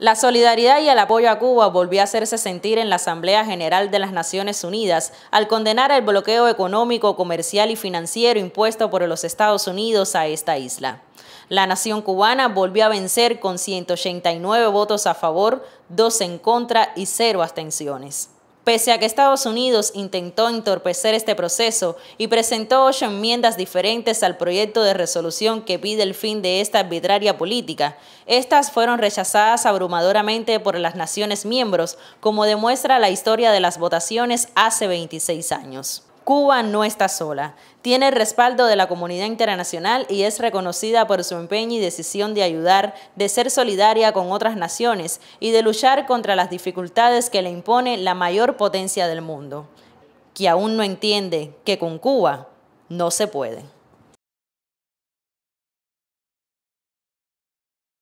La solidaridad y el apoyo a Cuba volvió a hacerse sentir en la Asamblea General de las Naciones Unidas al condenar el bloqueo económico, comercial y financiero impuesto por los Estados Unidos a esta isla. La nación cubana volvió a vencer con 189 votos a favor, 2 en contra y 0 abstenciones. Pese a que Estados Unidos intentó entorpecer este proceso y presentó ocho enmiendas diferentes al proyecto de resolución que pide el fin de esta arbitraria política, estas fueron rechazadas abrumadoramente por las naciones miembros, como demuestra la historia de las votaciones hace 26 años. Cuba no está sola. Tiene el respaldo de la comunidad internacional y es reconocida por su empeño y decisión de ayudar, de ser solidaria con otras naciones y de luchar contra las dificultades que le impone la mayor potencia del mundo, que aún no entiende que con Cuba no se puede.